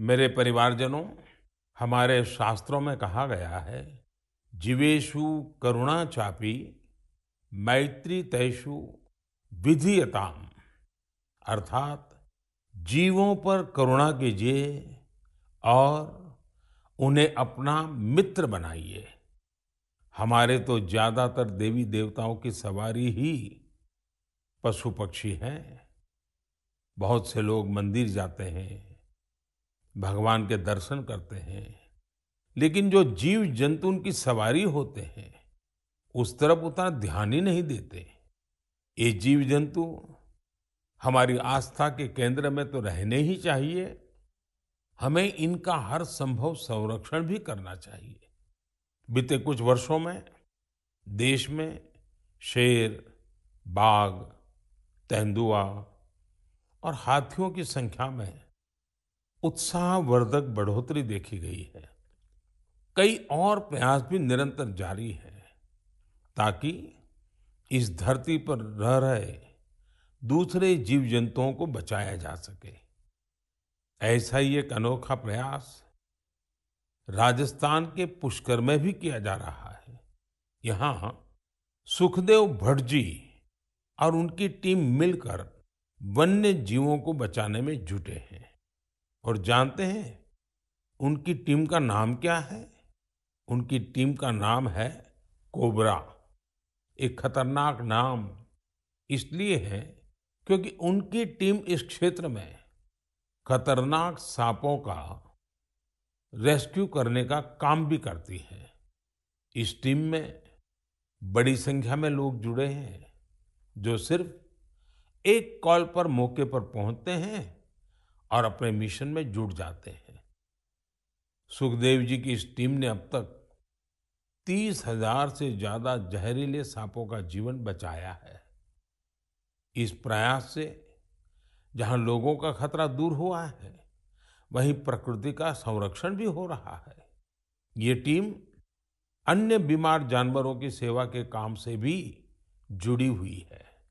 मेरे परिवारजनों हमारे शास्त्रों में कहा गया है जीवेशु करुणा चापी मैत्री तयशु विधियताम अर्थात जीवों पर करुणा कीजिए और उन्हें अपना मित्र बनाइए हमारे तो ज्यादातर देवी देवताओं की सवारी ही पशु पक्षी हैं बहुत से लोग मंदिर जाते हैं भगवान के दर्शन करते हैं लेकिन जो जीव जंतु उनकी सवारी होते हैं उस तरफ उतना ध्यान ही नहीं देते ये जीव जंतु हमारी आस्था के केंद्र में तो रहने ही चाहिए हमें इनका हर संभव संरक्षण भी करना चाहिए बीते कुछ वर्षों में देश में शेर बाघ तेंदुआ और हाथियों की संख्या में उत्साहवर्धक बढ़ोतरी देखी गई है कई और प्रयास भी निरंतर जारी है ताकि इस धरती पर रह रहे दूसरे जीव जंतुओं को बचाया जा सके ऐसा ही एक अनोखा प्रयास राजस्थान के पुष्कर में भी किया जा रहा है यहाँ सुखदेव भट्ट जी और उनकी टीम मिलकर वन्य जीवों को बचाने में जुटे हैं और जानते हैं उनकी टीम का नाम क्या है उनकी टीम का नाम है कोबरा एक खतरनाक नाम इसलिए है क्योंकि उनकी टीम इस क्षेत्र में खतरनाक सांपों का रेस्क्यू करने का काम भी करती है इस टीम में बड़ी संख्या में लोग जुड़े हैं जो सिर्फ एक कॉल पर मौके पर पहुंचते हैं और अपने मिशन में जुट जाते हैं सुखदेव जी की इस टीम ने अब तक तीस हजार से ज्यादा जहरीले सांपों का जीवन बचाया है इस प्रयास से जहां लोगों का खतरा दूर हुआ है वहीं प्रकृति का संरक्षण भी हो रहा है ये टीम अन्य बीमार जानवरों की सेवा के काम से भी जुड़ी हुई है